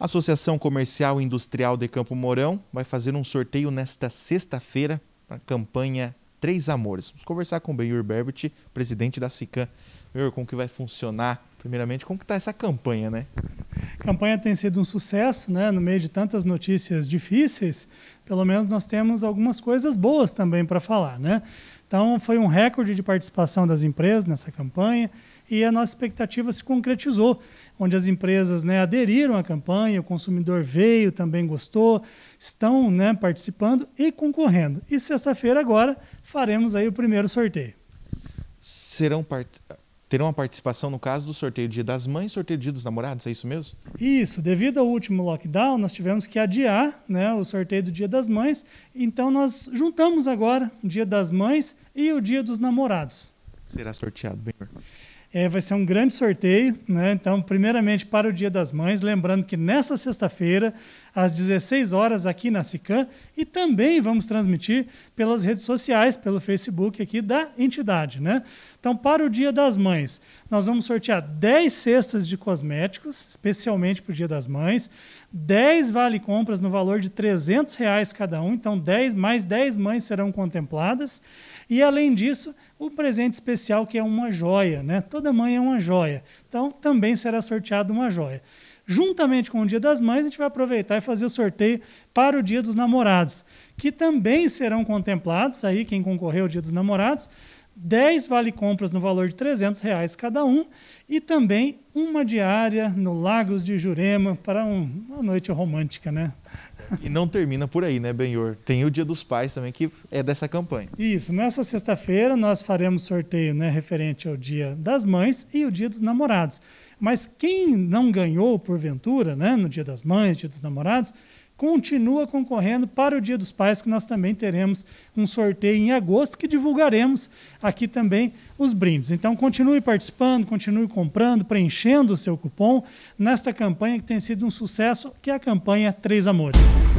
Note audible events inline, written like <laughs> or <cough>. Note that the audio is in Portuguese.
A Associação Comercial e Industrial de Campo Mourão vai fazer um sorteio nesta sexta-feira para a campanha Três Amores. Vamos conversar com o Benhur Berbert, presidente da SICAM. Benhur, como que vai funcionar? Primeiramente, como que está essa campanha, né? A campanha tem sido um sucesso, né? No meio de tantas notícias difíceis, pelo menos nós temos algumas coisas boas também para falar, né? Então, foi um recorde de participação das empresas nessa campanha e a nossa expectativa se concretizou, onde as empresas né, aderiram à campanha, o consumidor veio, também gostou, estão né, participando e concorrendo. E sexta-feira agora faremos aí o primeiro sorteio. Serão part terão a participação no caso do sorteio Dia das Mães, sorteio Dia dos Namorados, é isso mesmo? Isso, devido ao último lockdown, nós tivemos que adiar né, o sorteio do Dia das Mães, então nós juntamos agora o Dia das Mães e o Dia dos Namorados. Será sorteado, bem. É, vai ser um grande sorteio, né? Então, primeiramente para o Dia das Mães, lembrando que nessa sexta-feira, às 16 horas aqui na Sicam, e também vamos transmitir pelas redes sociais, pelo Facebook aqui da entidade, né? Então, para o Dia das Mães, nós vamos sortear 10 cestas de cosméticos, especialmente para o Dia das Mães, 10 vale compras no valor de 300 reais cada um, então 10 mais 10 mães serão contempladas. E além disso, o presente especial que é uma joia, né? Toda mãe é uma joia. Então também será sorteado uma joia. Juntamente com o Dia das Mães, a gente vai aproveitar e fazer o sorteio para o Dia dos Namorados, que também serão contemplados aí quem concorreu ao Dia dos Namorados, 10 vale compras no valor de 300 reais cada um e também uma diária no Lagos de Jurema para um, uma noite romântica, né? <laughs> E não termina por aí, né, Benhor? Tem o Dia dos Pais também, que é dessa campanha. Isso. Nessa sexta-feira nós faremos sorteio né, referente ao Dia das Mães e o Dia dos Namorados. Mas quem não ganhou, porventura, né, no Dia das Mães, Dia dos Namorados, continua concorrendo para o Dia dos Pais, que nós também teremos um sorteio em agosto, que divulgaremos aqui também os brindes. Então continue participando, continue comprando, preenchendo o seu cupom nesta campanha que tem sido um sucesso, que é a campanha Três Amores.